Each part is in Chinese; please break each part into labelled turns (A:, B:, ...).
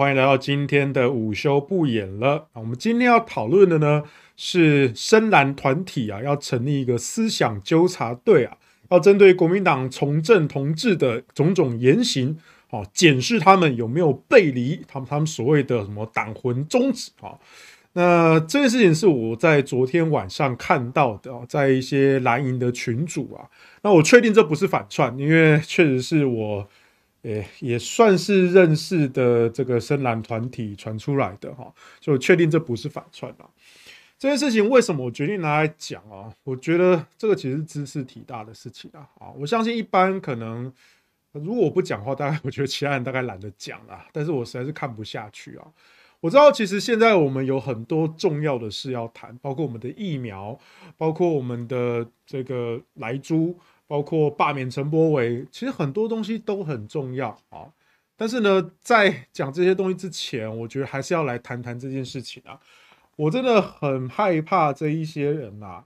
A: 欢迎来到今天的午休不演了啊！我们今天要讨论的呢是深蓝团体啊，要成立一个思想纠察队啊，要针对国民党从政同志的种种言行哦，检视他们有没有背离他们他们所谓的什么党魂宗旨啊。那这件事情是我在昨天晚上看到的，在一些蓝营的群组啊，那我确定这不是反串，因为确实是我。诶，也算是认识的这个深蓝团体传出来的哈，就确定这不是反串了。这件事情为什么我决定拿来讲啊？我觉得这个其实知识体大的事情啊，啊，我相信一般可能如果我不讲话，大概 我觉得其他人大概懒得讲了，但是我实在是看不下去啊。我知道其实现在我们有很多重要的事要谈，包括我们的疫苗，包括我们的这个莱猪。包括罢免陈波伟，其实很多东西都很重要啊。但是呢，在讲这些东西之前，我觉得还是要来谈谈这件事情啊。我真的很害怕这一些人呐，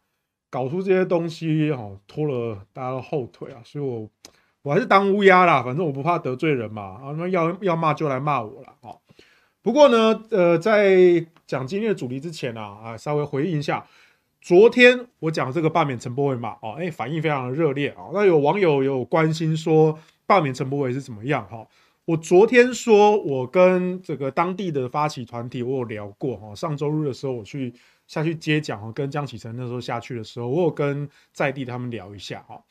A: 搞出这些东西哦，拖了大家的后腿啊。所以我我还是当乌鸦啦，反正我不怕得罪人嘛啊。那要要骂就来骂我了啊。不过呢，呃，在讲今天的主题之前呢，啊，稍微回应一下。昨天我讲这个罢免陈柏伟嘛，哦，哎，反应非常的热烈啊。那有网友有关心说，罢免陈柏伟是怎么样？哈，我昨天说，我跟这个当地的发起团体我有聊过哈。上周日的时候，我去下去接奖，跟江启程那时候下去的时候，我有跟在地他们聊一下哈。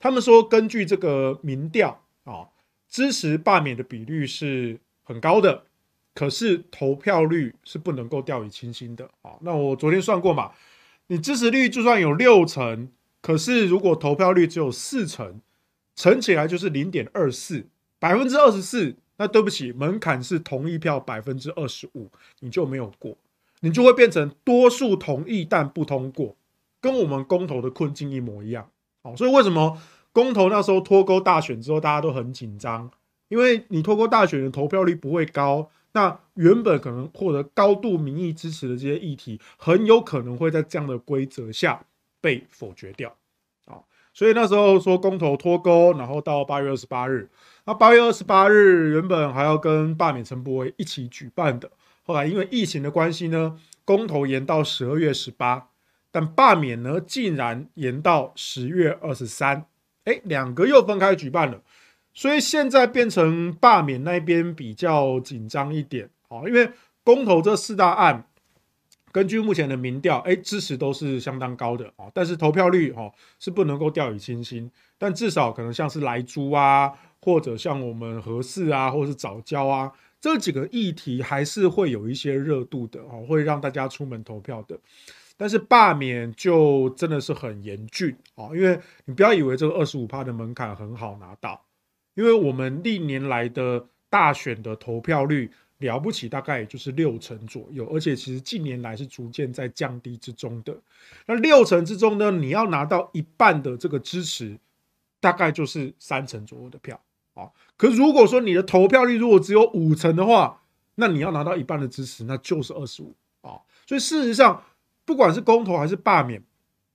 A: 他们说，根据这个民调啊，支持罢免的比率是很高的，可是投票率是不能够掉以轻心的啊。那我昨天算过嘛。你支持率就算有六成，可是如果投票率只有四成，乘起来就是零点二四，百分之二十四。那对不起，门槛是同意票百分之二十五，你就没有过，你就会变成多数同意但不通过，跟我们公投的困境一模一样。好，所以为什么公投那时候脱钩大选之后大家都很紧张？因为你脱钩大选的投票率不会高。那原本可能获得高度民意支持的这些议题，很有可能会在这样的规则下被否决掉啊！所以那时候说公投脱钩，然后到八月二十八日，那八月二十八日原本还要跟罢免陈柏威一起举办的，后来因为疫情的关系呢，公投延到十二月十八，但罢免呢竟然延到十月二十三，哎，两个又分开举办了。所以现在变成罢免那边比较紧张一点哦，因为公投这四大案，根据目前的民调，哎，支持都是相当高的哦，但是投票率哦是不能够掉以轻心。但至少可能像是莱猪啊，或者像我们合适啊，或者是早教啊这几个议题还是会有一些热度的哦，会让大家出门投票的。但是罢免就真的是很严峻哦，因为你不要以为这个二十五趴的门槛很好拿到。因为我们历年来的大选的投票率了不起，大概也就是六成左右，而且其实近年来是逐渐在降低之中的。那六成之中呢，你要拿到一半的这个支持，大概就是三成左右的票啊。可如果说你的投票率如果只有五成的话，那你要拿到一半的支持，那就是二十五啊。所以事实上，不管是公投还是罢免，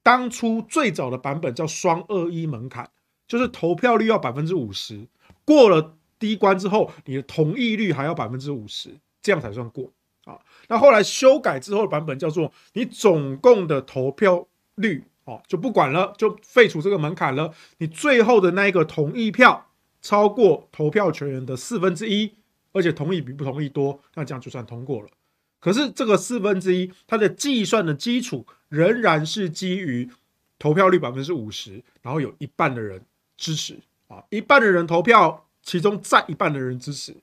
A: 当初最早的版本叫“双二一”门槛，就是投票率要百分之五十。过了第一关之后，你的同意率还要百分之五十，这样才算过啊。那后来修改之后的版本叫做，你总共的投票率哦就不管了，就废除这个门槛了。你最后的那一个同意票超过投票权人的四分之一，而且同意比不同意多，那这样就算通过了。可是这个四分之一，它的计算的基础仍然是基于投票率百分之五十，然后有一半的人支持。啊，一半的人投票，其中占一半的人支持，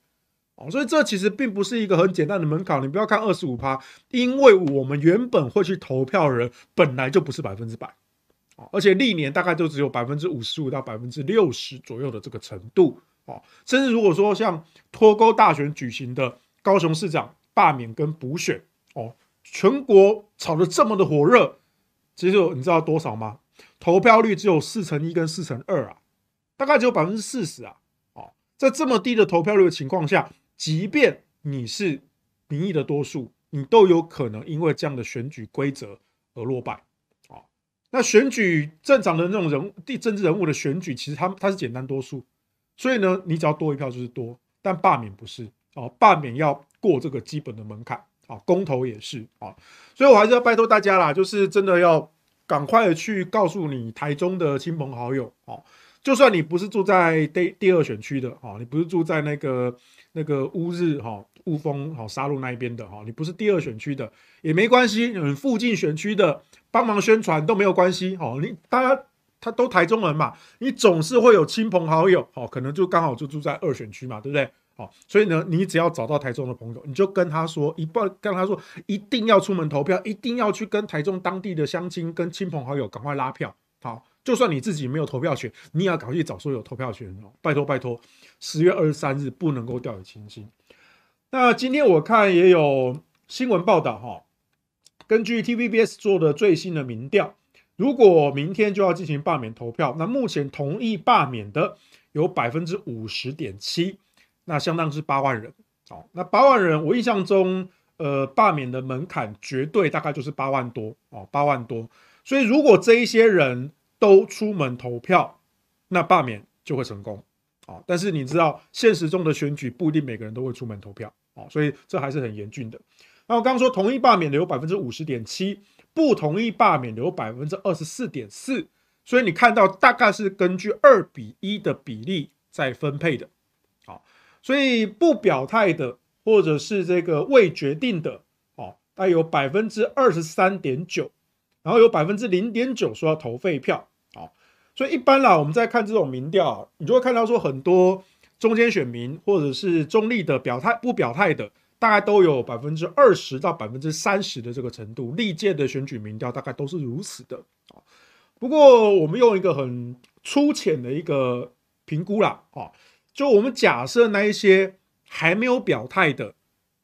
A: 哦，所以这其实并不是一个很简单的门槛。你不要看二十五趴，因为我们原本会去投票的人本来就不是百分之百，啊，而且历年大概就只有百分之五十五到百分之六十左右的这个程度，啊，甚至如果说像脱钩大选举行的高雄市长罢免跟补选，哦，全国炒得这么的火热，其实你知道多少吗？投票率只有四乘一跟四乘二啊。大概只有百分之四十啊！哦，在这么低的投票率的情况下，即便你是民意的多数，你都有可能因为这样的选举规则而落败。哦，那选举正常的那种人物、地政治人物的选举，其实他们他是简单多数，所以呢，你只要多一票就是多。但罢免不是哦，罢免要过这个基本的门槛啊，公投也是啊。所以我还是要拜托大家啦，就是真的要赶快去告诉你台中的亲朋好友哦。就算你不是住在第第二选区的哈，你不是住在那个那个乌日哈、乌峰哈、沙路那一边的哈，你不是第二选区的也没关系，你附近选区的帮忙宣传都没有关系哈。你大家他都台中人嘛，你总是会有亲朋好友哦，可能就刚好就住在二选区嘛，对不对？哦，所以呢，你只要找到台中的朋友，你就跟他说，一报跟他说一定要出门投票，一定要去跟台中当地的乡亲跟亲朋好友赶快拉票好。就算你自己没有投票权，你也要搞去找说有有投票权哦！拜托拜托，十月二十三日不能够掉以轻心。那今天我看也有新闻报道哈，根据 TVBS 做的最新的民调，如果明天就要进行罢免投票，那目前同意罢免的有百分之五十点七，那相当是八万人哦。那八万人，我印象中，呃，罢免的门槛绝对大概就是八万多哦，八万多。所以如果这一些人，都出门投票，那罢免就会成功啊！但是你知道，现实中的选举不一定每个人都会出门投票啊，所以这还是很严峻的。那我刚说，同意罢免的有百分之五十点七，不同意罢免的有百分之二十四点四，所以你看到大概是根据二比一的比例在分配的，啊，所以不表态的或者是这个未决定的，大它有百分之二十三点九，然后有百分之零点九说要投废票。所以一般啦，我们在看这种民调，你就会看到说很多中间选民或者是中立的表态不表态的，大概都有百分之二十到百分之三十的这个程度。历届的选举民调大概都是如此的啊。不过我们用一个很粗浅的一个评估啦啊，就我们假设那一些还没有表态的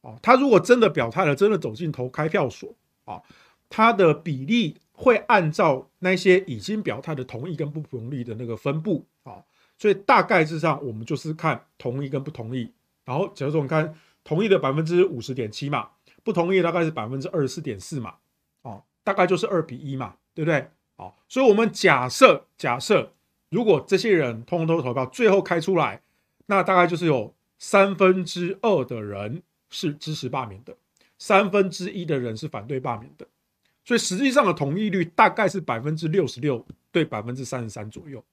A: 啊，他如果真的表态了，真的走进投开票所啊，他的比例。会按照那些已经表态的同意跟不同意的那个分布啊，所以大概之上我们就是看同意跟不同意。然后，假如说你看同意的百分之五十点七嘛，不同意大概是百分之二十四点四嘛，哦，大概就是二比一嘛，对不对？哦，所以我们假设假设如果这些人通通投票，最后开出来，那大概就是有三分之二的人是支持罢免的，三分之一的人是反对罢免的。所以实际上的同意率大概是百分之六十六对百分之三十三左右，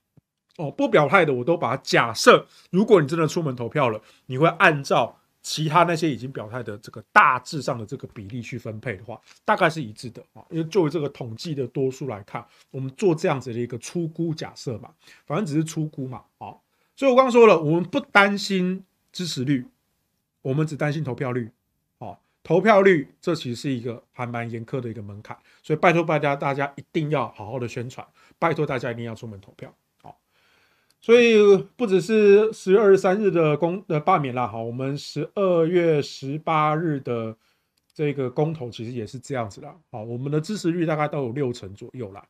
A: 哦，不表态的我都把它假设，如果你真的出门投票了，你会按照其他那些已经表态的这个大致上的这个比例去分配的话，大概是一致的啊，因为作为这个统计的多数来看，我们做这样子的一个出估假设嘛，反正只是出估嘛，啊，所以我刚刚说了，我们不担心支持率，我们只担心投票率。投票率，这其实是一个还蛮严苛的一个门槛，所以拜托大家，大家一定要好好的宣传，拜托大家一定要出门投票，好。所以不只是十二月三日的公的罢免啦，好，我们十二月十八日的这个公投其实也是这样子啦，好，我们的支持率大概都有六成左右啦，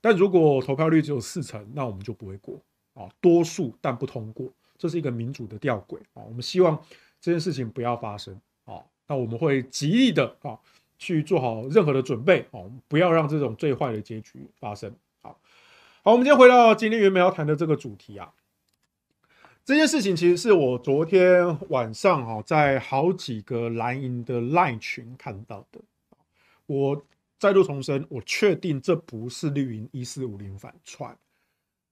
A: 但如果投票率只有四成，那我们就不会过，啊，多数但不通过，这是一个民主的吊诡，啊，我们希望这件事情不要发生。那我们会极力的啊去做好任何的准备哦，不要让这种最坏的结局发生。好，好，我们先回到今天原本要谈的这个主题啊。这件事情其实是我昨天晚上啊在好几个蓝营的 Line 群看到的。我再度重申，我确定这不是绿营一四五零反串，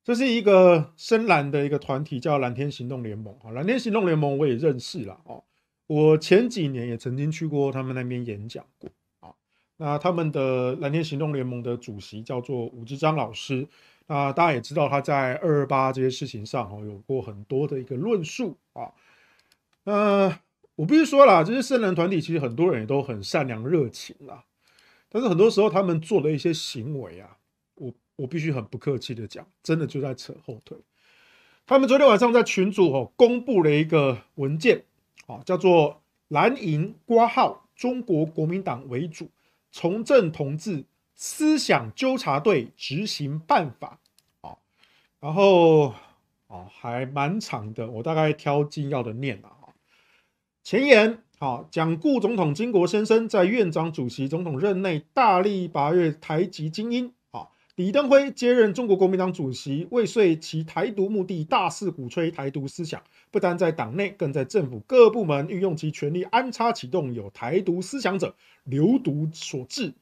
A: 这是一个深蓝的一个团体，叫蓝天行动联盟啊。蓝天行动联盟我也认识了哦。我前几年也曾经去过他们那边演讲过啊。那他们的蓝天行动联盟的主席叫做武志章老师啊，大家也知道他在二二八这些事情上哦有过很多的一个论述啊。那我必须说了，这些圣人团体，其实很多人也都很善良热情啦，但是很多时候他们做的一些行为啊，我我必须很不客气的讲，真的就在扯后腿。他们昨天晚上在群组哦，公布了一个文件。啊，叫做蓝营挂号，中国国民党为主，从政同志思想纠察队执行办法。啊，然后，啊，还蛮长的，我大概挑重要的念了。啊，前言，啊，讲顾总统金国先生在院长、主席、总统任内，大力拔越台籍精英。李登辉接任中国国民党主席，未遂其台独目的，大肆鼓吹台独思想，不单在党内，更在政府各部门运用其权力安插、启动有台独思想者流毒所致。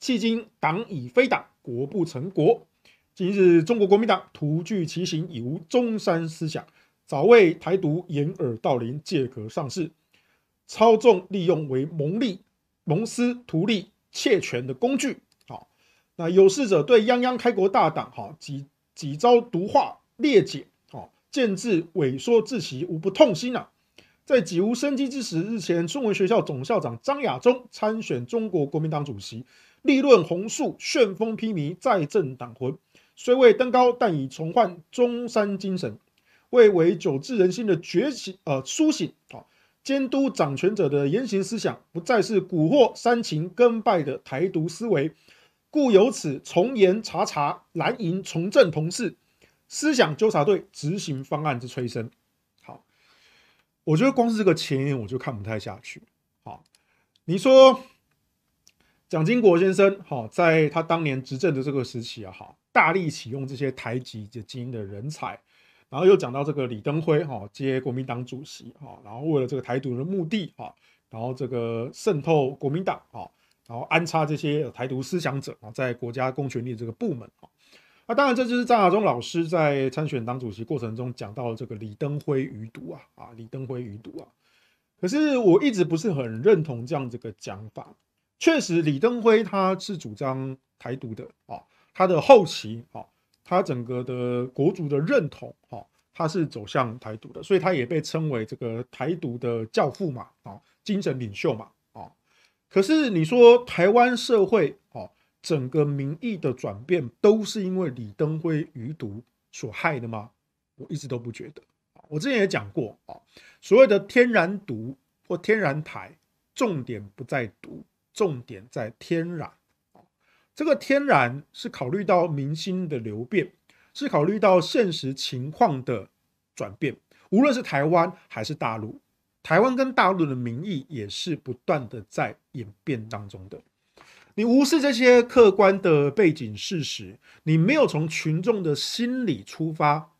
A: 迄今，党已非党，国不成国。今日中国国民党徒具其形，已无中山思想，早为台独掩耳盗铃借壳上市，操纵利用为谋利、谋私图利、窃权的工具。那有识者对泱泱开国大党哈几几招毒化劣解哦，渐至萎缩至息，无不痛心啊！在几无生机之时，日前中文学校总校长张亚中参选中国国民党主席，力论红树旋风披靡，再振党魂。虽未登高，但已重焕中山精神，为久治人心的觉醒呃苏醒啊！监督掌权者的言行思想，不再是蛊惑煽情跟败的台独思维。故由此从严查查蓝营从政同事思想纠察队执行方案之催生。好，我觉得光是这个前言我就看不太下去。好，你说蒋经国先生哈，在他当年执政的这个时期啊哈，大力启用这些台籍的精英的人才，然后又讲到这个李登辉哈接国民党主席哈，然后为了这个台独的目的哈，然后这个渗透国民党哈。然后安插这些台独思想者啊，在国家公权力这个部门啊，那当然这就是张亚中老师在参选党主席过程中讲到这个李登辉余毒啊啊，李登辉余毒啊。可是我一直不是很认同这样这个讲法。确实，李登辉他是主张台独的啊，他的后期啊，他整个的国族的认同啊，他是走向台独的，所以他也被称为这个台独的教父嘛，啊，精神领袖嘛。可是你说台湾社会哦，整个民意的转变都是因为李登辉余毒所害的吗？我一直都不觉得。我之前也讲过啊，所谓的天然毒或天然台，重点不在毒，重点在天然。这个天然是考虑到民心的流变，是考虑到现实情况的转变，无论是台湾还是大陆。台湾跟大陆的民意也是不断的在演变当中的。你无视这些客观的背景事实，你没有从群众的心理出发，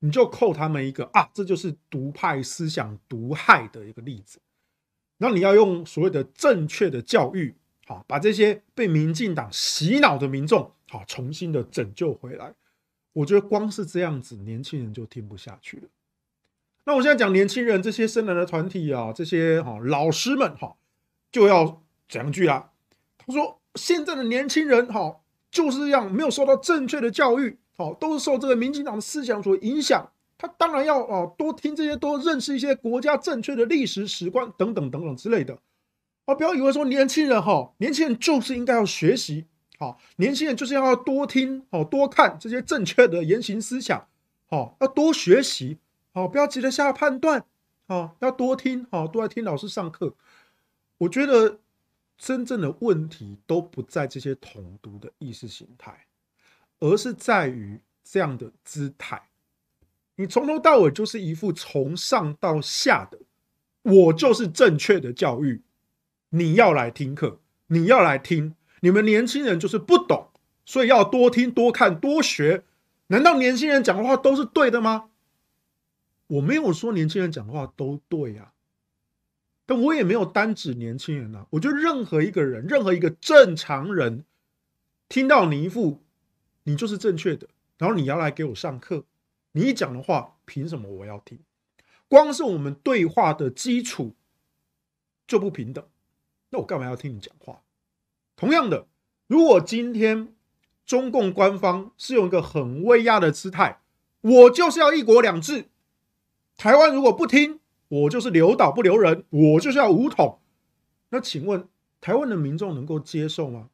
A: 你就扣他们一个啊，这就是独派思想毒害的一个例子。那你要用所谓的正确的教育，好，把这些被民进党洗脑的民众，好，重新的拯救回来。我觉得光是这样子，年轻人就听不下去了。那我现在讲年轻人这些生人的团体啊，这些哈老师们哈就要讲句啦。他说现在的年轻人哈就是这样，没有受到正确的教育，哦，都是受这个民进党的思想所影响。他当然要啊多听这些，多认识一些国家正确的历史史观等等等等之类的。哦，不要以为说年轻人哈，年轻人就是应该要学习，好，年轻人就是要多听哦，多看这些正确的言行思想，好，要多学习。好，不要急着下判断。好，要多听，好，多来听老师上课。我觉得真正的问题都不在这些统独的意识形态，而是在于这样的姿态。你从头到尾就是一副从上到下的，我就是正确的教育，你要来听课，你要来听。你们年轻人就是不懂，所以要多听、多看、多学。难道年轻人讲的话都是对的吗？我没有说年轻人讲的话都对呀，但我也没有单指年轻人啊。我觉得任何一个人，任何一个正常人，听到你一副你就是正确的，然后你要来给我上课，你讲的话凭什么我要听？光是我们对话的基础就不平等，那我干嘛要听你讲话？同样的，如果今天中共官方是用一个很威压的姿态，我就是要一国两制。台湾如果不听，我就是留岛不留人，我就是要武统。那请问台湾的民众能够接受吗？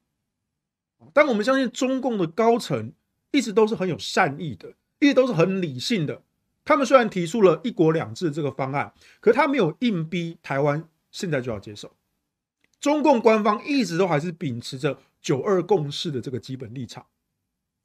A: 但我们相信中共的高层一直都是很有善意的，一直都是很理性的。他们虽然提出了一国两制这个方案，可他没有硬逼台湾现在就要接受。中共官方一直都还是秉持着九二共识的这个基本立场，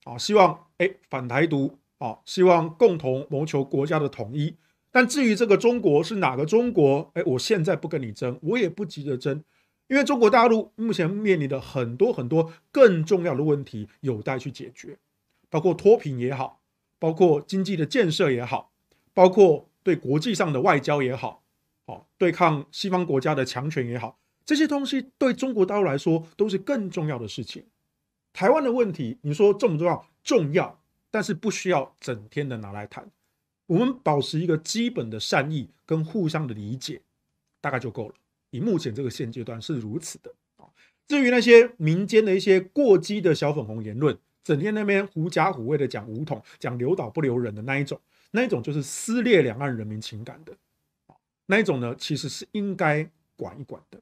A: 啊，希望哎反台独啊，希望共同谋求国家的统一。但至于这个中国是哪个中国，哎，我现在不跟你争，我也不急着争，因为中国大陆目前面临的很多很多更重要的问题有待去解决，包括脱贫也好，包括经济的建设也好，包括对国际上的外交也好，哦，对抗西方国家的强权也好，这些东西对中国大陆来说都是更重要的事情。台湾的问题，你说重不重要？重要，但是不需要整天的拿来谈。我们保持一个基本的善意跟互相的理解，大概就够了。以目前这个现阶段是如此的啊。至于那些民间的一些过激的小粉红言论，整天那边狐假虎威的讲武统、讲留岛不留人的那一种，那一种就是撕裂两岸人民情感的那一种呢，其实是应该管一管的。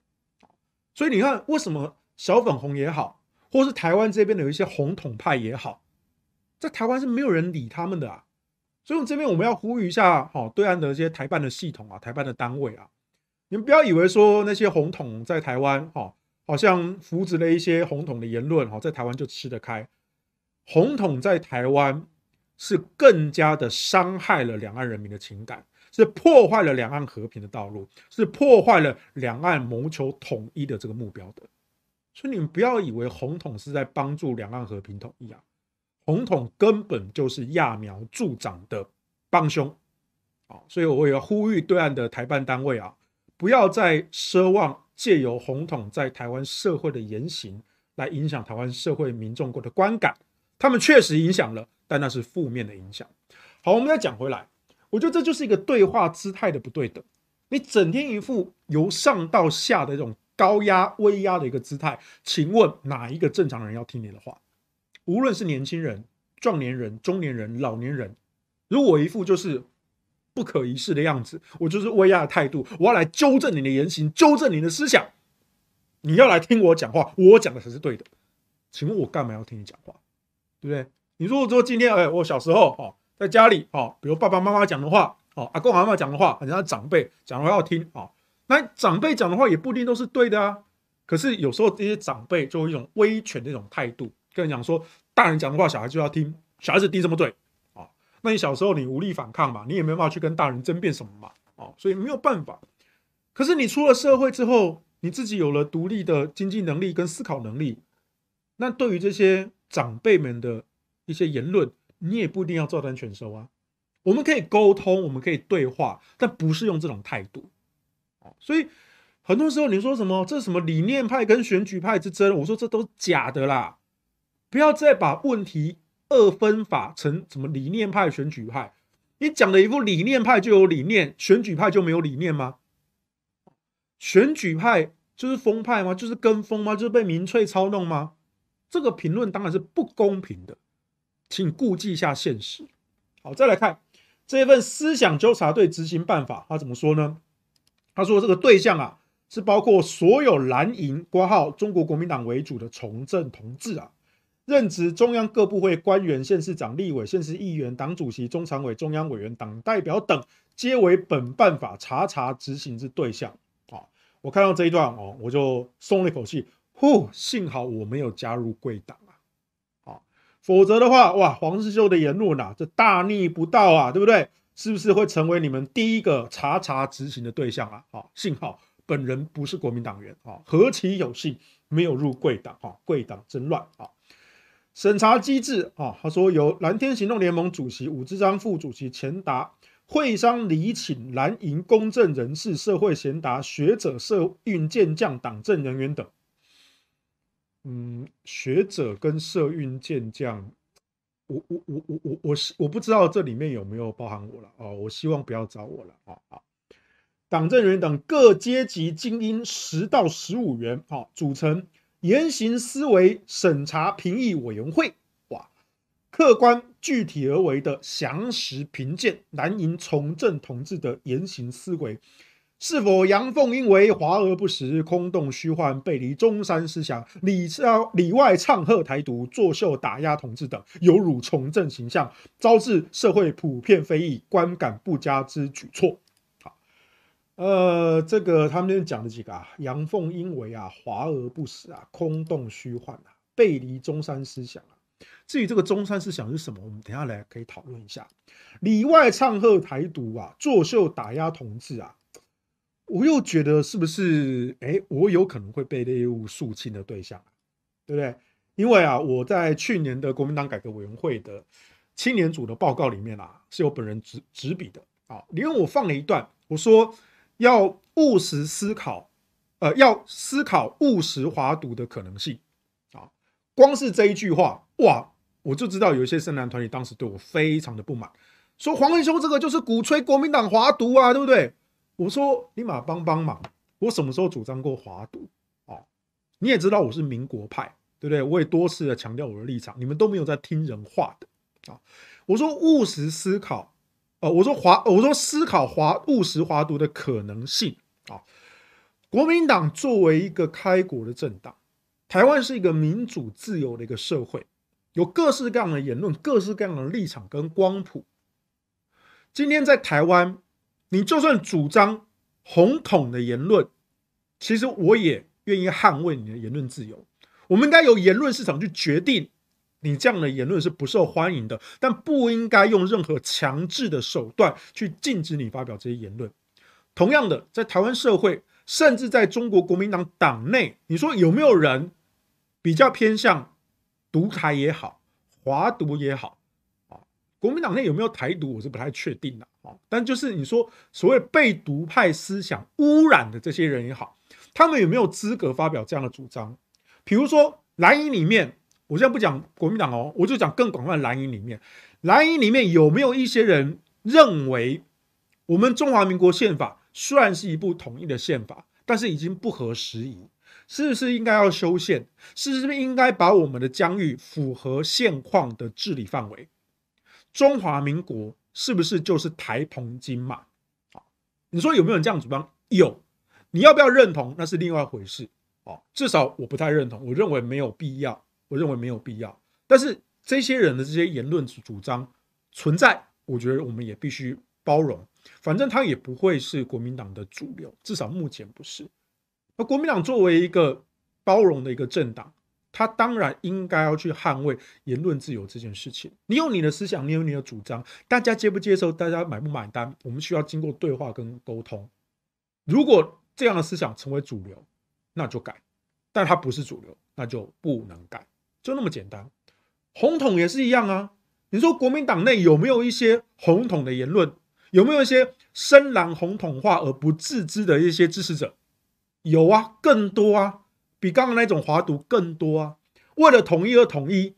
A: 所以你看，为什么小粉红也好，或是台湾这边的有一些红统派也好，在台湾是没有人理他们的啊。所以，我们这边我们要呼吁一下，哦，对岸的一些台办的系统啊，台办的单位啊，你们不要以为说那些红统在台湾，哈，好像扶持了一些红统的言论，哈，在台湾就吃得开。红统在台湾是更加的伤害了两岸人民的情感，是破坏了两岸和平的道路，是破坏了两岸谋求统一的这个目标的。所以，你们不要以为红统是在帮助两岸和平统一啊。红统根本就是揠苗助长的帮凶啊！所以我也呼吁对岸的台办单位啊，不要再奢望借由红统在台湾社会的言行来影响台湾社会民众过的观感。他们确实影响了，但那是负面的影响。好，我们再讲回来，我觉得这就是一个对话姿态的不对等。你整天一副由上到下的这种高压、威压的一个姿态，请问哪一个正常人要听你的话？无论是年轻人、壮年人、中年人、老年人，如果我一副就是不可一世的样子，我就是威压的态度，我要来纠正你的言行，纠正你的思想。你要来听我讲话，我讲的才是对的。请问我干嘛要听你讲话？对不对？你如果说今天，哎，我小时候哦，在家里哦，比如爸爸妈妈讲的话，哦，阿公阿妈讲的话，人家长辈讲的话要听哦。那长辈讲的话也不一定都是对的啊。可是有时候这些长辈就有一种威权的一种态度。跟人讲说，大人讲的话，小孩就要听。小孩子低这么对啊？那你小时候你无力反抗嘛？你也没办法去跟大人争辩什么嘛？哦，所以没有办法。可是你出了社会之后，你自己有了独立的经济能力跟思考能力，那对于这些长辈们的一些言论，你也不一定要照单全收啊。我们可以沟通，我们可以对话，但不是用这种态度。所以很多时候你说什么，这是什么理念派跟选举派之争？我说这都假的啦。不要再把问题二分法成什么理念派、选举派。你讲的一副理念派就有理念，选举派就没有理念吗？选举派就是风派吗？就是跟风吗？就是被民粹操弄吗？这个评论当然是不公平的，请顾及一下现实。好，再来看这份《思想纠察队执行办法》，他怎么说呢？他说：“这个对象啊，是包括所有蓝营挂号中国国民党为主的从政同志啊。”任职中央各部会官员、县市长、立委、县市议员、党主席、中常委、中央委员、党代表等，皆为本办法查查执行之对象。好，我看到这一段哦，我就松了一口气。呼，幸好我没有加入贵党啊！啊，否则的话，哇，黄世秀的言论啊，这大逆不道啊，对不对？是不是会成为你们第一个查查执行的对象啊？啊，幸好本人不是国民党员啊，何其有幸，没有入贵党啊！贵党真乱啊！审查机制啊，他说由蓝天行动联盟主席武志章副主席钱达、会商李请蓝营公正人士、社会贤达、学者、社运健将、党政人员等。嗯，学者跟社运健将，我我我我我我，我不知道这里面有没有包含我了啊！我希望不要找我了啊啊！党政人员等各阶级精英十到十五人啊，组成。言行思维审查评议委员会，哇，客观具体而为的详实评鉴，南营从政同志的言行思维，是否阳奉阴违、华而不实、空洞虚幻、背离中山思想，里超里外唱和台独、作秀打压同志等，有辱从政形象，招致社会普遍非议、观感不佳之举措。呃，这个他们那边讲了几个啊？阳奉阴违啊，华而不实啊，空洞虚幻啊，背离中山思想啊。至于这个中山思想是什么，我们等下来可以讨论一下。里外唱和台独啊，作秀打压同志啊，我又觉得是不是？哎，我有可能会被列入肃清的对象，对不对？因为啊，我在去年的国民党改革委员会的青年组的报告里面啊，是有本人执执笔的啊。因为我放了一段，我说。要务实思考，呃，要思考务实华独的可能性啊！光是这一句话哇，我就知道有一些声男团体当时对我非常的不满，说黄仁兄这个就是鼓吹国民党华独啊，对不对？我说你马帮帮忙，我什么时候主张过华独啊？你也知道我是民国派，对不对？我也多次的强调我的立场，你们都没有在听人话的啊！我说务实思考。呃，我说华，我说思考华务实华独的可能性啊。国民党作为一个开国的政党，台湾是一个民主自由的一个社会，有各式各样的言论，各式各样的立场跟光谱。今天在台湾，你就算主张红统的言论，其实我也愿意捍卫你的言论自由。我们应该由言论市场去决定。你这样的言论是不受欢迎的，但不应该用任何强制的手段去禁止你发表这些言论。同样的，在台湾社会，甚至在中国国民党党内，你说有没有人比较偏向独台也好，华独也好啊？国民党内有没有台独？我是不太确定的啊。但就是你说所谓被独派思想污染的这些人也好，他们有没有资格发表这样的主张？比如说蓝营里面。我现在不讲国民党哦，我就讲更广泛的蓝营里面，蓝营里面有没有一些人认为，我们中华民国宪法虽然是一部统一的宪法，但是已经不合时宜，是不是应该要修宪？是不是应该把我们的疆域符合现况的治理范围？中华民国是不是就是台澎金马？你说有没有人这样主张？有，你要不要认同？那是另外一回事至少我不太认同，我认为没有必要。我认为没有必要，但是这些人的这些言论主张存在，我觉得我们也必须包容。反正他也不会是国民党的主流，至少目前不是。而国民党作为一个包容的一个政党，他当然应该要去捍卫言论自由这件事情。你有你的思想，你有你的主张，大家接不接受，大家买不买单，我们需要经过对话跟沟通。如果这样的思想成为主流，那就改；，但他不是主流，那就不能改。就那么简单，红统也是一样啊。你说国民党内有没有一些红统的言论？有没有一些深蓝红统化而不自知的一些支持者？有啊，更多啊，比刚刚那种华独更多啊。为了统一而统一，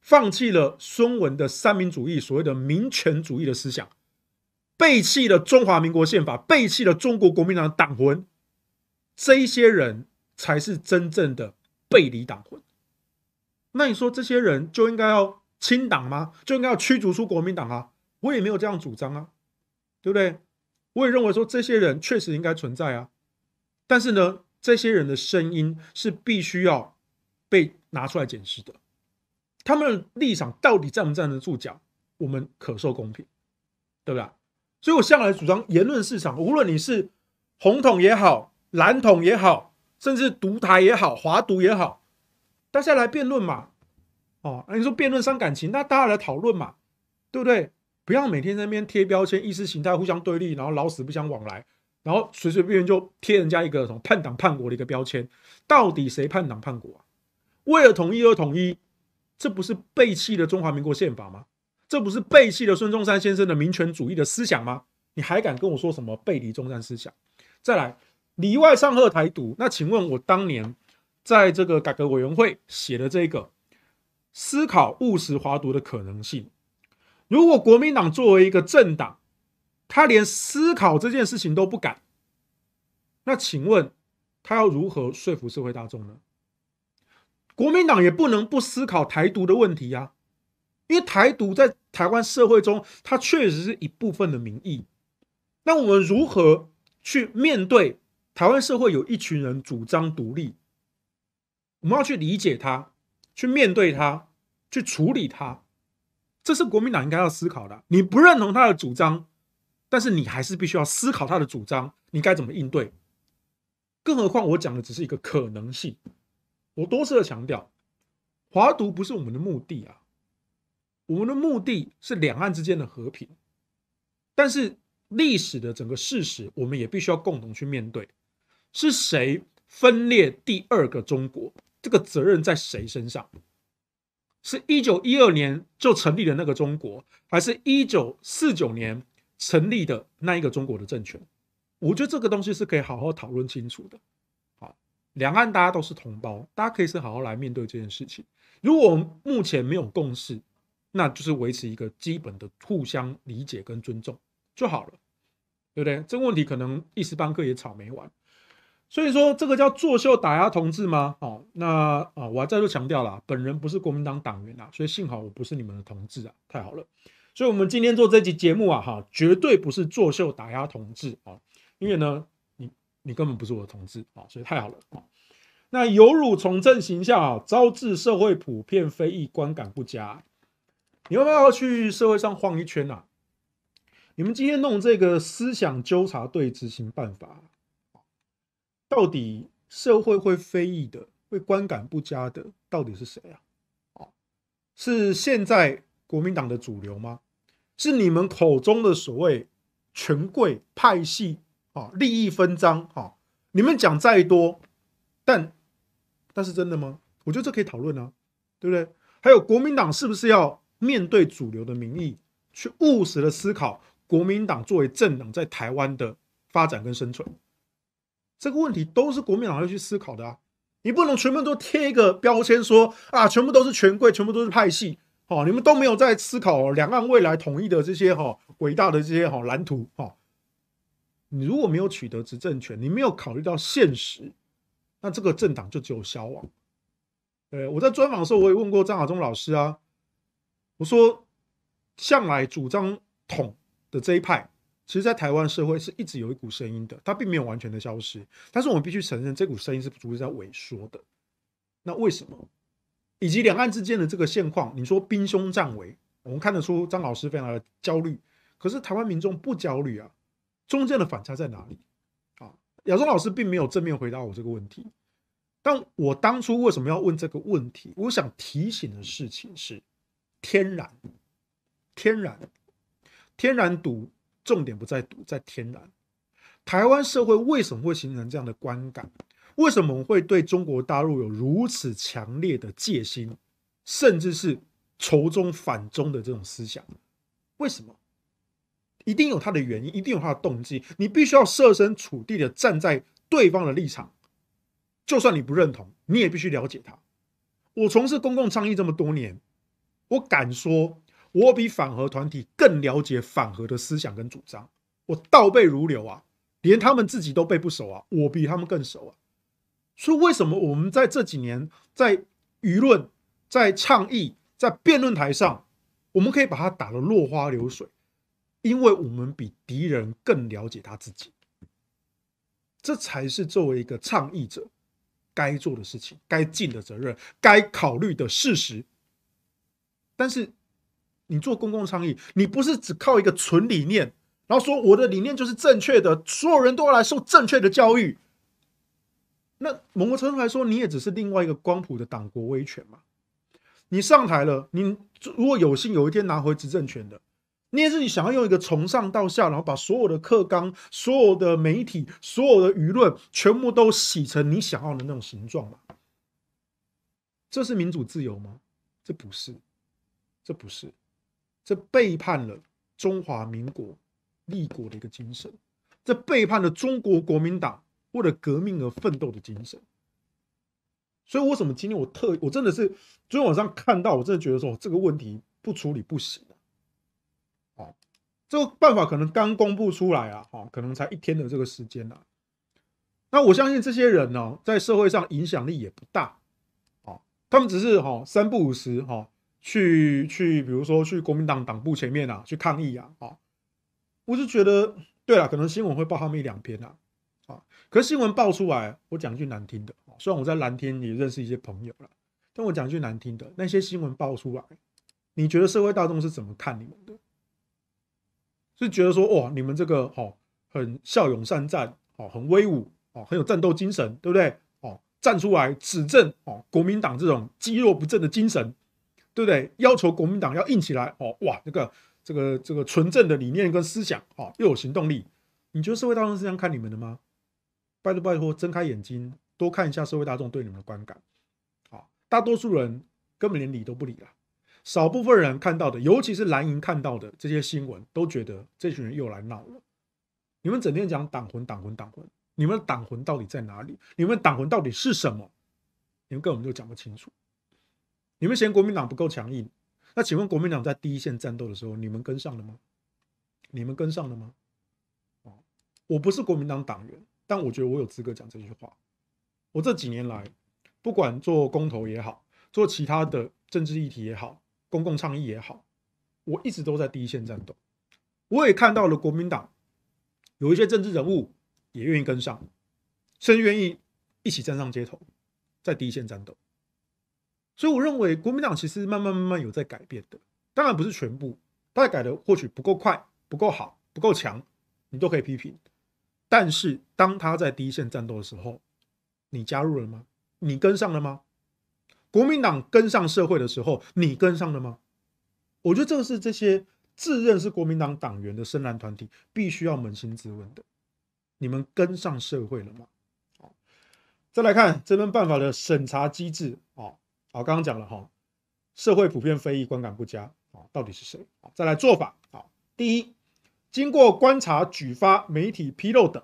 A: 放弃了孙文的三民主义，所谓的民权主义的思想，背弃了中华民国宪法，背弃了中国国民党党魂。这些人才是真正的背离党魂。那你说这些人就应该要清党吗？就应该要驱逐出国民党啊？我也没有这样主张啊，对不对？我也认为说这些人确实应该存在啊，但是呢，这些人的声音是必须要被拿出来检视的，他们的立场到底站不站得住脚，我们可受公平，对不对？所以我向来主张言论市场，无论你是红统也好，蓝统也好，甚至独台也好，华独也好。大家来辩论嘛，哦，那你说辩论伤感情，那大家来讨论嘛，对不对？不要每天在那边贴标签、意识形态互相对立，然后老死不相往来，然后随随便便就贴人家一个什么叛党叛国的一个标签，到底谁叛党叛国啊？为了统一而统一，这不是背弃了中华民国宪法吗？这不是背弃了孙中山先生的民权主义的思想吗？你还敢跟我说什么背离中山思想？再来里外上贺台独，那请问我当年。在这个改革委员会写的这个思考务实华独的可能性，如果国民党作为一个政党，他连思考这件事情都不敢，那请问他要如何说服社会大众呢？国民党也不能不思考台独的问题呀，因为台独在台湾社会中，它确实是一部分的民意。那我们如何去面对台湾社会有一群人主张独立？我们要去理解他，去面对他，去处理他，这是国民党应该要思考的。你不认同他的主张，但是你还是必须要思考他的主张，你该怎么应对。更何况，我讲的只是一个可能性。我多次的强调，华独不是我们的目的啊，我们的目的是两岸之间的和平。但是历史的整个事实，我们也必须要共同去面对。是谁分裂第二个中国？这个责任在谁身上？是一九一二年就成立的那个中国，还是一九四九年成立的那一个中国的政权？我觉得这个东西是可以好好讨论清楚的。好，两岸大家都是同胞，大家可以是好好来面对这件事情。如果目前没有共识，那就是维持一个基本的互相理解跟尊重就好了，对不对？这个问题可能一时半刻也吵没完。所以说这个叫作秀打压同志吗？哦，那啊，我再度强调了，本人不是国民党党员啊，所以幸好我不是你们的同志啊，太好了。所以我们今天做这集节目啊，哈，绝对不是作秀打压同志啊，因为呢，你你根本不是我的同志啊，所以太好了啊。那有辱从政形象啊，招致社会普遍非议，观感不佳。你要不要去社会上晃一圈啊？你们今天弄这个思想纠察队执行办法？到底社会会非议的、会观感不佳的，到底是谁啊？是现在国民党的主流吗？是你们口中的所谓权贵派系啊，利益分赃啊？你们讲再多，但但是真的吗？我觉得这可以讨论啊，对不对？还有国民党是不是要面对主流的民意，去务实的思考国民党作为政党在台湾的发展跟生存？这个问题都是国民党要去思考的啊！你不能全部都贴一个标签说啊，全部都是权贵，全部都是派系，哦，你们都没有在思考两岸未来统一的这些哈伟大的这些哈蓝图哈。你如果没有取得执政权，你没有考虑到现实，那这个政党就只有消亡。呃，我在专访的时候，我也问过张亚中老师啊，我说向来主张统的这一派。其实，在台湾社会是一直有一股声音的，它并没有完全的消失，但是我们必须承认，这股声音是逐渐在萎缩的。那为什么？以及两岸之间的这个现况，你说兵凶战危，我们看得出张老师非常的焦虑，可是台湾民众不焦虑啊，中间的反差在哪里？啊，亚中老师并没有正面回答我这个问题。但我当初为什么要问这个问题？我想提醒的事情是：天然，天然，天然毒。重点不在赌，在天然。台湾社会为什么会形成这样的观感？为什么会对中国大陆有如此强烈的戒心，甚至是仇中反中的这种思想？为什么？一定有它的原因，一定有它的动机。你必须要设身处地的站在对方的立场，就算你不认同，你也必须了解他。我从事公共倡议这么多年，我敢说。我比反核团体更了解反核的思想跟主张，我倒背如流啊，连他们自己都背不熟啊，我比他们更熟啊。所以为什么我们在这几年在舆论、在倡议、在辩论台上，我们可以把他打得落花流水？因为我们比敌人更了解他自己，这才是作为一个倡议者该做的事情、该尽的责任、该考虑的事实。但是。你做公共倡议，你不是只靠一个纯理念，然后说我的理念就是正确的，所有人都要来受正确的教育。那某个程度来说，你也只是另外一个光谱的党国威权嘛。你上台了，你如果有幸有一天拿回执政权的，你也是你想要用一个从上到下，然后把所有的课纲、所有的媒体、所有的舆论，全部都洗成你想要的那种形状嘛？这是民主自由吗？这不是，这不是。这背叛了中华民国立国的一个精神，这背叛了中国国民党为了革命而奋斗的精神。所以，为什么今天我特，我真的是昨天晚上看到，我真的觉得说这个问题不处理不行啊！啊，这个办法可能刚公布出来啊，哈，可能才一天的这个时间啊。那我相信这些人呢，在社会上影响力也不大啊，他们只是哈三不五时哈。去去，比如说去国民党党部前面啊，去抗议啊啊！我就觉得，对了，可能新闻会报他们一两篇呐啊。可是新闻报出来，我讲句难听的，虽然我在蓝天也认识一些朋友了，但我讲句难听的，那些新闻报出来，你觉得社会大众是怎么看你们的？是觉得说哇，你们这个哦，很骁勇善战哦，很威武哦，很有战斗精神，对不对哦？站出来指正哦，国民党这种积弱不振的精神。对不对？要求国民党要硬起来哦，哇，这个这个这个纯正的理念跟思想哦，又有行动力。你觉得社会大众是这样看你们的吗？拜托拜托，睁开眼睛，多看一下社会大众对你们的观感。啊，大多数人根本连理都不理了，少部分人看到的，尤其是蓝营看到的这些新闻，都觉得这群人又来闹了。你们整天讲党魂，党魂，党魂，你们党魂到底在哪里？你们党魂到底是什么？你们根本就讲不清楚。你们嫌国民党不够强硬？那请问国民党在第一线战斗的时候，你们跟上了吗？你们跟上了吗？哦，我不是国民党党员，但我觉得我有资格讲这句话。我这几年来，不管做公投也好，做其他的政治议题也好，公共倡议也好，我一直都在第一线战斗。我也看到了国民党有一些政治人物也愿意跟上，甚至愿意一起站上街头，在第一线战斗。所以我认为国民党其实慢慢慢慢有在改变的，当然不是全部，他改的或许不够快、不够好、不够强，你都可以批评。但是当他在第一线战斗的时候，你加入了吗？你跟上了吗？国民党跟上社会的时候，你跟上了吗？我觉得这个是这些自认是国民党党员的深蓝团体必须要扪心自问的：你们跟上社会了吗？好，再来看这份办法的审查机制。好，刚刚讲了哈，社会普遍非议，观感不佳啊，到底是谁？再来做法。啊，第一，经过观察、举发、媒体披露等，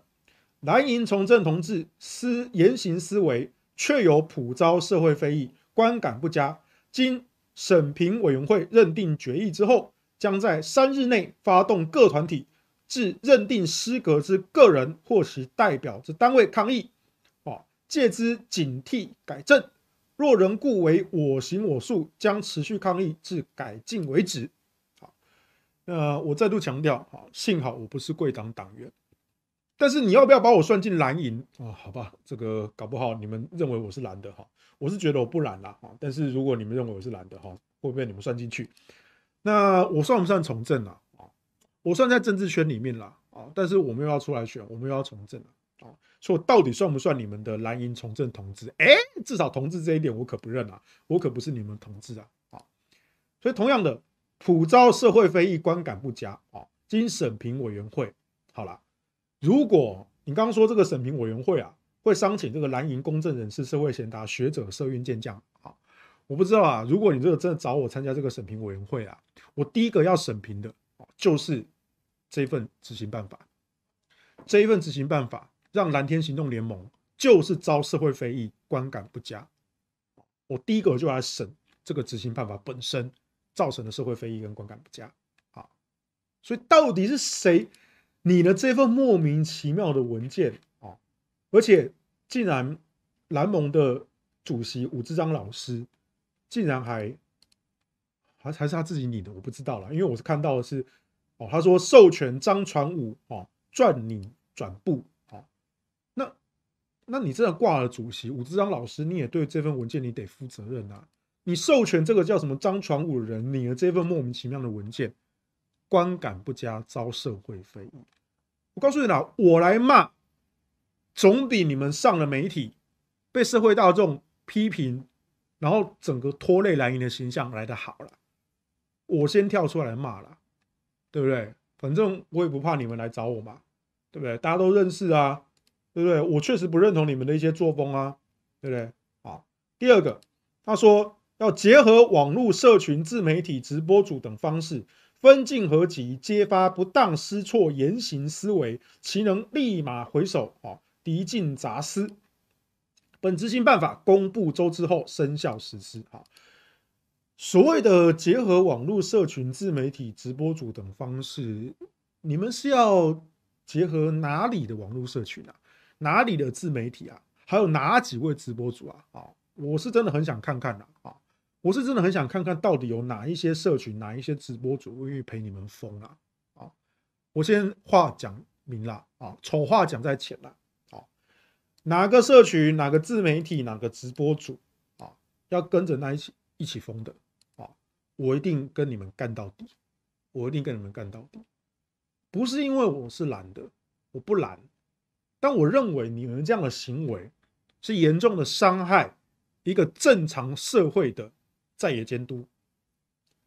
A: 蓝营从政同志思言行思维确有普遭社会非议，观感不佳，经审评委员会认定决议之后，将在三日内发动各团体，至认定失格之个人或其代表之单位抗议，啊，借之警惕改正。若人故为我行我素，将持续抗议至改进为止。好，那我再度强调，好，幸好我不是贵党党员，但是你要不要把我算进蓝营啊？好吧，这个搞不好你们认为我是蓝的哈，我是觉得我不蓝啦哈，但是如果你们认为我是蓝的哈，会被你们算进去？那我算不算从政啊？我算在政治圈里面啦啊。但是我们又要出来选，我们又要从政。哦，说我到底算不算你们的蓝营从政同志？哎，至少同志这一点我可不认啊，我可不是你们同志啊！啊，所以同样的，普遭社会非议，观感不佳啊。经审评委员会，好了，如果你刚刚说这个审评委员会啊，会商请这个蓝营公正人士、社会贤达、学者、社运健将啊，我不知道啊，如果你这个真的找我参加这个审评委员会啊，我第一个要审评的，就是这份执行办法，这一份执行办法。让蓝天行动联盟就是招社会非议、观感不佳。我第一个就来审这个执行办法本身造成的社会非议跟观感不佳。啊。所以到底是谁？你的这份莫名其妙的文件啊，而且竟然蓝盟的主席武志章老师竟然还还还是他自己拟的，我不知道了，因为我是看到的是哦，他说授权张传武哦转拟转布。那你这样挂了主席，伍志刚老师，你也对这份文件你得负责任呐！你授权这个叫什么张传武的人你了这份莫名其妙的文件，观感不佳，遭社会非。我告诉你啦，我来骂，总比你们上了媒体，被社会大众批评，然后整个拖累蓝营的形象来的好了。我先跳出来骂了，对不对？反正我也不怕你们来找我嘛，对不对？大家都认识啊。对不对？我确实不认同你们的一些作风啊，对不对？好，第二个，他说要结合网络社群、自媒体、直播主等方式，分镜合集，揭发不当失措言行思维，其能立马回首啊，敌进杂思。本执行办法公布周之后生效实施啊。所谓的结合网络社群、自媒体、直播主等方式，你们是要结合哪里的网络社群呢？哪里的自媒体啊？还有哪几位直播主啊？啊，我是真的很想看看呐！啊，我是真的很想看看到底有哪一些社群、哪一些直播主愿意陪你们疯啊！啊，我先话讲明了啊，丑话讲在前了。啊，哪个社群、哪个自媒体、哪个直播主啊，要跟着那一起一起疯的啊，我一定跟你们干到底！我一定跟你们干到底！不是因为我是懒的，我不懒。但我认为你们这样的行为是严重的伤害，一个正常社会的在野监督，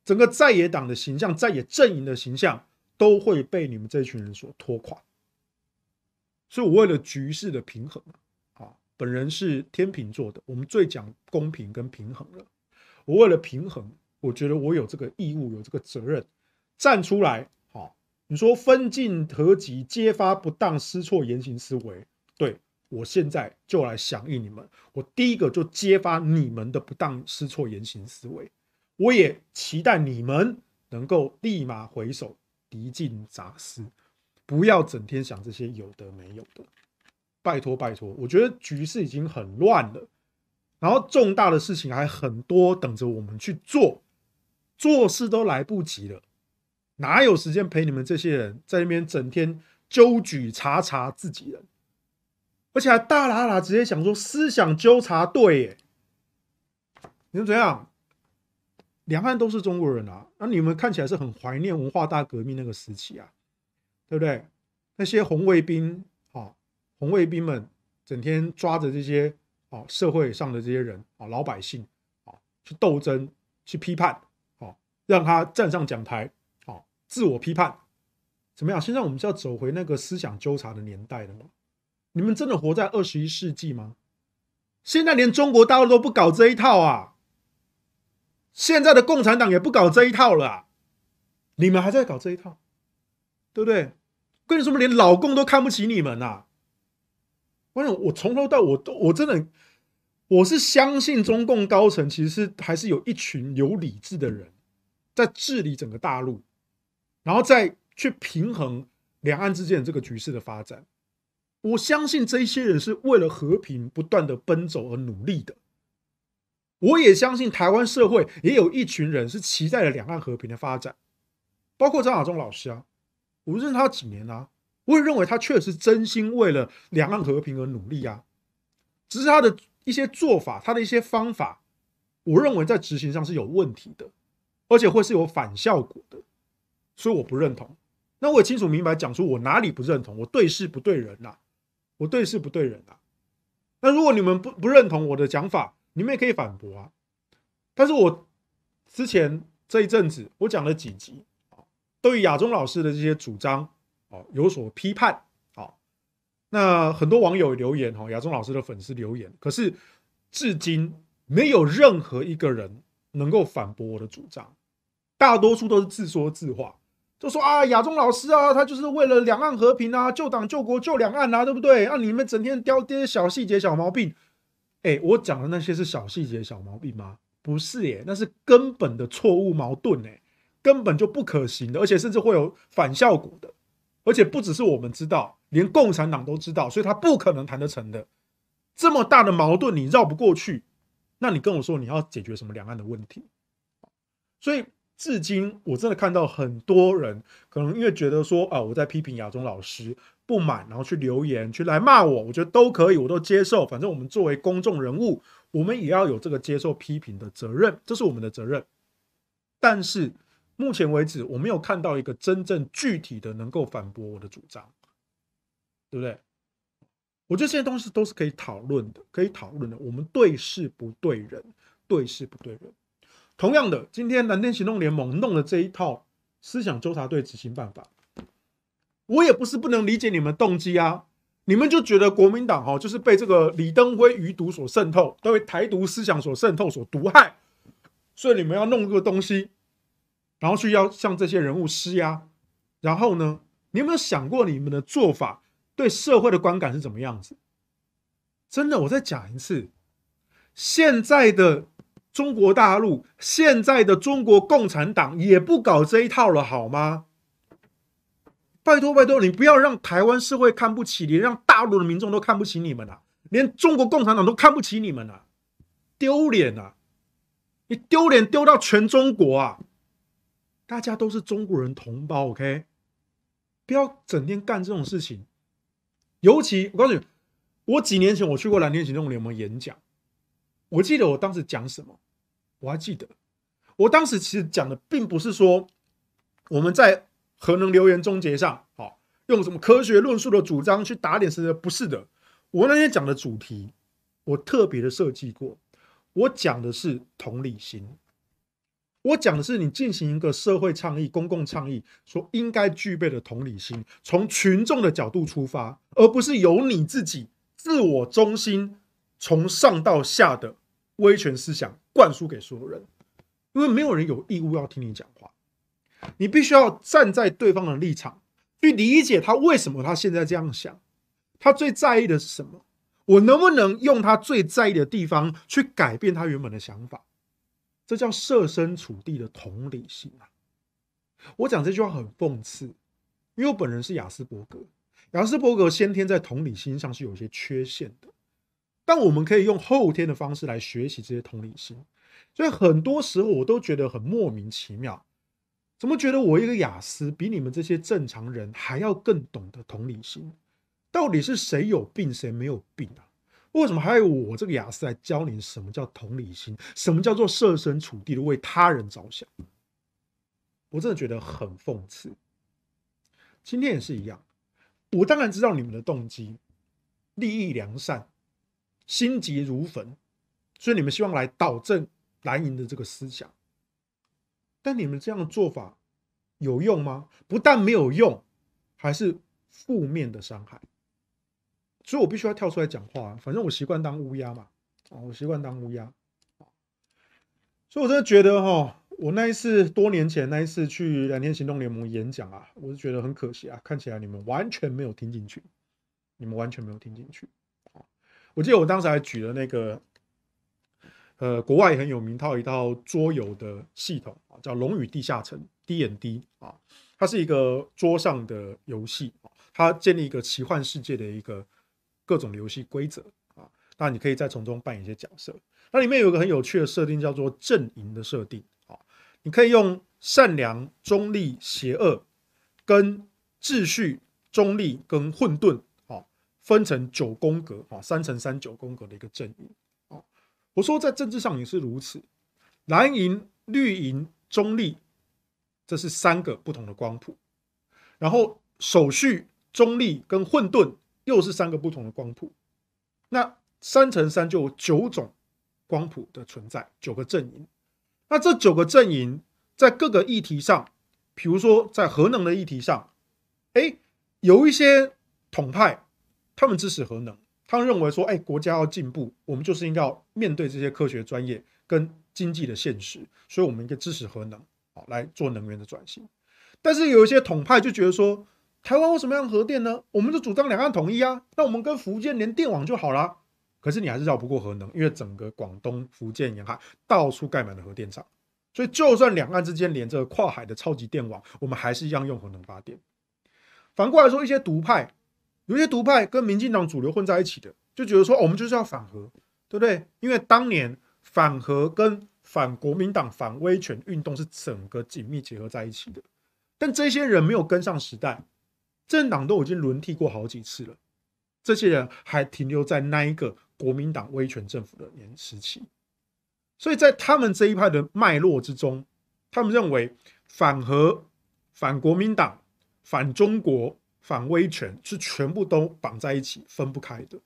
A: 整个在野党的形象，在野阵营的形象都会被你们这群人所拖垮。所以，我为了局势的平衡，啊，本人是天平座的，我们最讲公平跟平衡了。我为了平衡，我觉得我有这个义务，有这个责任，站出来。你说分进合集揭发不当失措言行思维，对我现在就来响应你们。我第一个就揭发你们的不当失措言行思维。我也期待你们能够立马回首敌进杂思，不要整天想这些有的没有的。拜托拜托，我觉得局势已经很乱了，然后重大的事情还很多等着我们去做，做事都来不及了。哪有时间陪你们这些人在那边整天纠举查查自己人？而且还大喇喇直接想说思想纠察队？耶！你们怎样？两岸都是中国人啊，那你们看起来是很怀念文化大革命那个时期啊，对不对？那些红卫兵啊，红卫兵们整天抓着这些啊社会上的这些人啊老百姓啊去斗争、去批判啊，让他站上讲台。自我批判，怎么样？现在我们是要走回那个思想纠察的年代了吗？你们真的活在二十一世纪吗？现在连中国大陆都不搞这一套啊！现在的共产党也不搞这一套了，你们还在搞这一套，对不对？为跟你说，连老共都看不起你们呐！我想，我从头到我都，我真的，我是相信中共高层其实是还是有一群有理智的人在治理整个大陆。然后再去平衡两岸之间的这个局势的发展，我相信这些人是为了和平不断的奔走而努力的。我也相信台湾社会也有一群人是期待了两岸和平的发展，包括张亚中老师啊，我认识他几年啊，我也认为他确实真心为了两岸和平而努力啊，只是他的一些做法，他的一些方法，我认为在执行上是有问题的，而且会是有反效果的。所以我不认同，那我也清楚明白讲出我哪里不认同，我对事不对人呐，我对事不对人啊。那如果你们不不认同我的讲法，你们也可以反驳啊。但是我之前这一阵子我讲了几集，对于亚中老师的这些主张哦有所批判啊。那很多网友留言哈，亚中老师的粉丝留言，可是至今没有任何一个人能够反驳我的主张，大多数都是自说自话。都说啊，亚中老师啊，他就是为了两岸和平啊，救党救国救两岸啊，对不对？啊，你们整天刁这些小细节、小毛病。哎，我讲的那些是小细节、小毛病吗？不是耶，那是根本的错误、矛盾哎，根本就不可行的，而且甚至会有反效果的。而且不只是我们知道，连共产党都知道，所以他不可能谈得成的。这么大的矛盾你绕不过去，那你跟我说你要解决什么两岸的问题？所以。至今，我真的看到很多人可能因为觉得说啊，我在批评亚中老师不满，然后去留言去来骂我，我觉得都可以，我都接受。反正我们作为公众人物，我们也要有这个接受批评的责任，这是我们的责任。但是目前为止，我没有看到一个真正具体的能够反驳我的主张，对不对？我觉得这些东西都是可以讨论的，可以讨论的。我们对事不对人，对事不对人。同样的，今天蓝天行动联盟弄的这一套思想纠察队执行办法，我也不是不能理解你们动机啊。你们就觉得国民党哈就是被这个李登辉余毒所渗透，都被台独思想所渗透所毒害，所以你们要弄这个东西，然后去要向这些人物施压。然后呢，你有没有想过你们的做法对社会的观感是怎么样子？真的，我再讲一次，现在的。中国大陆现在的中国共产党也不搞这一套了，好吗？拜托拜托，你不要让台湾社会看不起，你，让大陆的民众都看不起你们了，连中国共产党都看不起你们了，丢脸啊！你丢脸丢到全中国啊！大家都是中国人同胞，OK？不要整天干这种事情。尤其我告诉你，我几年前我去过蓝天行动联盟演讲，我记得我当时讲什么。我还记得，我当时其实讲的并不是说我们在核能留言终结上，好用什么科学论述的主张去打脸什么，不是的。我那天讲的主题，我特别的设计过，我讲的是同理心，我讲的是你进行一个社会倡议、公共倡议，所应该具备的同理心，从群众的角度出发，而不是由你自己自我中心，从上到下的。威权思想灌输给所有人，因为没有人有义务要听你讲话。你必须要站在对方的立场去理解他为什么他现在这样想，他最在意的是什么？我能不能用他最在意的地方去改变他原本的想法？这叫设身处地的同理心啊！我讲这句话很讽刺，因为我本人是雅斯伯格，雅斯伯格先天在同理心上是有些缺陷的。但我们可以用后天的方式来学习这些同理心，所以很多时候我都觉得很莫名其妙，怎么觉得我一个雅思比你们这些正常人还要更懂得同理心？到底是谁有病谁没有病啊？为什么还要我这个雅思来教你什么叫同理心，什么叫做设身处地的为他人着想？我真的觉得很讽刺。今天也是一样，我当然知道你们的动机，利益良善。心急如焚，所以你们希望来导正蓝营的这个思想，但你们这样的做法有用吗？不但没有用，还是负面的伤害。所以我必须要跳出来讲话，反正我习惯当乌鸦嘛。啊，我习惯当乌鸦。所以，我真的觉得哈，我那一次多年前那一次去蓝天行动联盟演讲啊，我是觉得很可惜啊。看起来你们完全没有听进去，你们完全没有听进去。我记得我当时还举了那个，呃，国外很有名套一套桌游的系统，叫《龙与地下城》，D&D 啊，它是一个桌上的游戏，它建立一个奇幻世界的一个各种游戏规则啊，那你可以再从中扮演一些角色。那里面有个很有趣的设定，叫做阵营的设定啊，你可以用善良、中立、邪恶，跟秩序、中立跟混沌。分成九宫格啊，三乘三九宫格的一个阵营啊。我说在政治上也是如此，蓝营、绿营、中立，这是三个不同的光谱。然后手续、中立跟混沌又是三个不同的光谱。那三乘三就有九种光谱的存在，九个阵营。那这九个阵营在各个议题上，比如说在核能的议题上，哎，有一些统派。他们支持核能，他们认为说，哎，国家要进步，我们就是应该面对这些科学专业跟经济的现实，所以，我们应该支持核能，好来做能源的转型。但是，有一些统派就觉得说，台湾为什么要核电呢？我们就主张两岸统一啊，那我们跟福建连电网就好啦。可是，你还是绕不过核能，因为整个广东、福建沿海到处盖满了核电厂，所以，就算两岸之间连着跨海的超级电网，我们还是一样用核能发电。反过来说，一些独派。有些独派跟民进党主流混在一起的，就觉得说我们就是要反核，对不对？因为当年反核跟反国民党反威权运动是整个紧密结合在一起的。但这些人没有跟上时代，政党都已经轮替过好几次了，这些人还停留在那一个国民党威权政府的年时期。所以在他们这一派的脉络之中，他们认为反核、反国民党、反中国。反威权是全部都绑在一起，分不开的。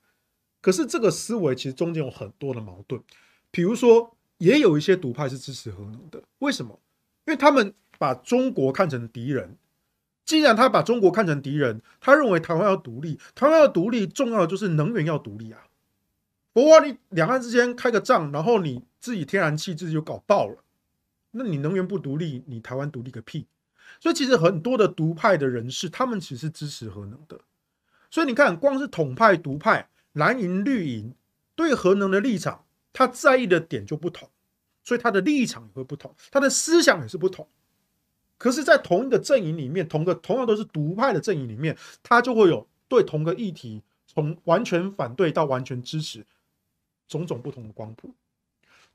A: 可是这个思维其实中间有很多的矛盾，比如说也有一些独派是支持核能的，为什么？因为他们把中国看成敌人。既然他把中国看成敌人，他认为台湾要独立，台湾要独立重要的就是能源要独立啊。不过你两岸之间开个仗，然后你自己天然气自己就搞爆了，那你能源不独立，你台湾独立个屁。所以其实很多的独派的人士，他们其实支持核能的。所以你看，光是统派、独派、蓝营、绿营对核能的立场，他在意的点就不同，所以他的立场也会不同，他的思想也是不同。可是，在同一个阵营里面，同个同样都是独派的阵营里面，他就会有对同个议题从完全反对到完全支持，种种不同的光谱。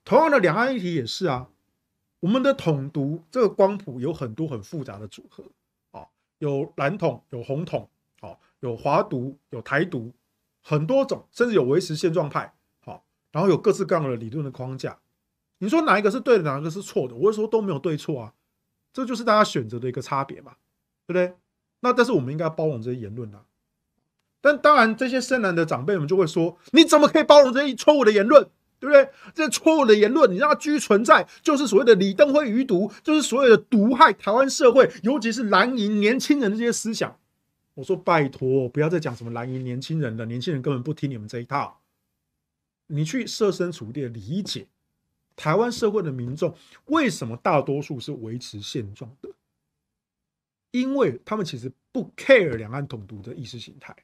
A: 同样的两岸议题也是啊。我们的统独这个光谱有很多很复杂的组合，啊，有蓝统，有红统，啊，有华独，有台独，很多种，甚至有维持现状派，好，然后有各式各样的理论的框架。你说哪一个是对的，哪个是错的？我会说都没有对错啊，这就是大家选择的一个差别嘛，对不对？那但是我们应该包容这些言论啊。但当然，这些深蓝的长辈们就会说：你怎么可以包容这些错误的言论？对不对？这错误的言论，你让它居存在，就是所谓的李登辉余毒，就是所有的毒害台湾社会，尤其是蓝营年轻人的这些思想。我说拜托，不要再讲什么蓝营年轻人了，年轻人根本不听你们这一套。你去设身处地的理解，台湾社会的民众为什么大多数是维持现状的？因为他们其实不 care 两岸统独的意识形态，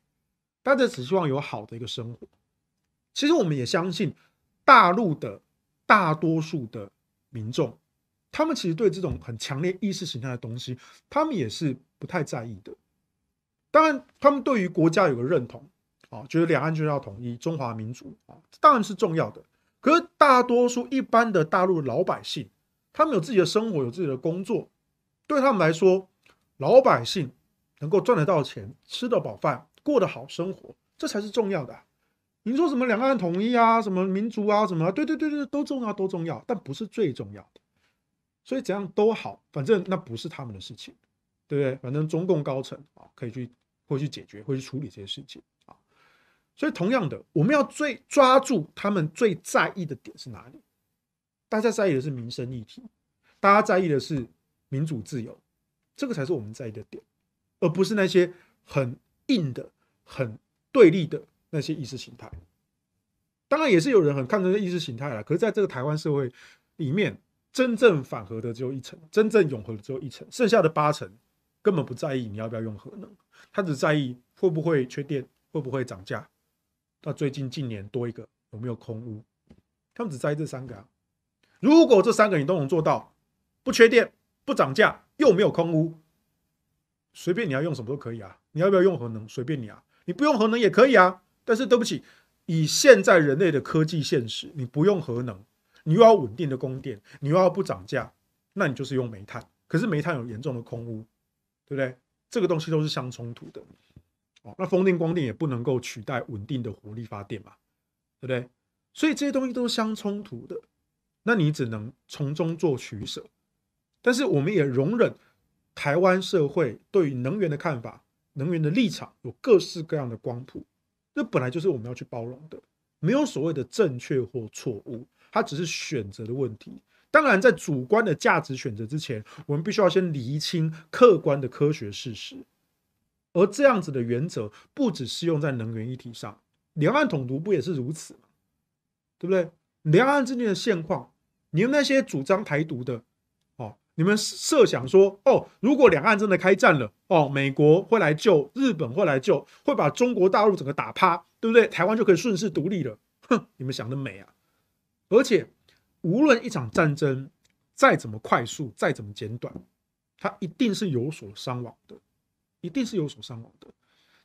A: 大家只希望有好的一个生活。其实我们也相信。大陆的大多数的民众，他们其实对这种很强烈意识形态的东西，他们也是不太在意的。当然，他们对于国家有个认同，啊，觉得两岸就要统一，中华民族啊，当然是重要的。可是，大多数一般的大陆老百姓，他们有自己的生活，有自己的工作，对他们来说，老百姓能够赚得到钱，吃得饱饭，过得好生活，这才是重要的。你说什么两岸统一啊，什么民族啊，什么对对对对都重要，都重要，但不是最重要的。所以怎样都好，反正那不是他们的事情，对不对？反正中共高层啊，可以去会去解决，会去处理这些事情啊。所以同样的，我们要最抓住他们最在意的点是哪里？大家在意的是民生议题，大家在意的是民主自由，这个才是我们在意的点，而不是那些很硬的、很对立的。那些意识形态，当然也是有人很看重意识形态了。可是，在这个台湾社会里面，真正反核的只有一层，真正永恒的只有一层，剩下的八成根本不在意你要不要用核能，他只在意会不会缺电，会不会涨价。那最近近年多一个有没有空屋，他们只在意这三个。啊。如果这三个你都能做到，不缺电，不涨价，又没有空屋，随便你要用什么都可以啊。你要不要用核能，随便你啊，你不用核能也可以啊。但是对不起，以现在人类的科技现实，你不用核能，你又要稳定的供电，你又要不涨价，那你就是用煤炭。可是煤炭有严重的空污，对不对？这个东西都是相冲突的。哦，那风电、光电也不能够取代稳定的火力发电嘛，对不对？所以这些东西都是相冲突的，那你只能从中做取舍。但是我们也容忍台湾社会对于能源的看法、能源的立场有各式各样的光谱。这本来就是我们要去包容的，没有所谓的正确或错误，它只是选择的问题。当然，在主观的价值选择之前，我们必须要先厘清客观的科学事实。而这样子的原则，不只是用在能源议题上，两岸统独不也是如此吗？对不对？两岸之间的现况，你们那些主张台独的。你们设想说哦，如果两岸真的开战了哦，美国会来救，日本会来救，会把中国大陆整个打趴，对不对？台湾就可以顺势独立了。哼，你们想的美啊！而且，无论一场战争再怎么快速，再怎么简短，它一定是有所伤亡的，一定是有所伤亡的。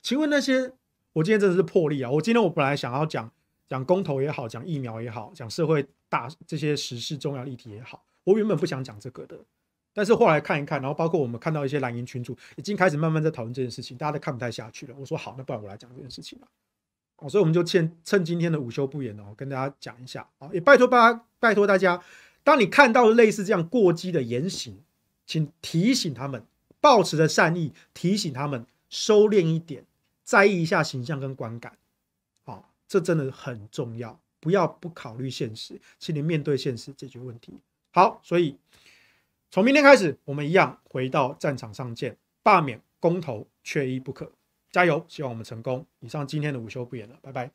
A: 请问那些，我今天真的是破例啊！我今天我本来想要讲讲公投也好，讲疫苗也好，讲社会大这些时事重要议题也好，我原本不想讲这个的。但是后来看一看，然后包括我们看到一些蓝营群主已经开始慢慢在讨论这件事情，大家都看不太下去了。我说好，那不然我来讲这件事情吧。哦，所以我们就趁趁今天的午休不言哦，跟大家讲一下啊。也拜托大家，拜托大家，当你看到类似这样过激的言行，请提醒他们，保持着善意，提醒他们收敛一点，在意一下形象跟观感。啊，这真的很重要，不要不考虑现实，请你面对现实，解决问题。好，所以。从明天开始，我们一样回到战场上见。罢免公投，缺一不可。加油，希望我们成功。以上今天的午休不演了，拜拜。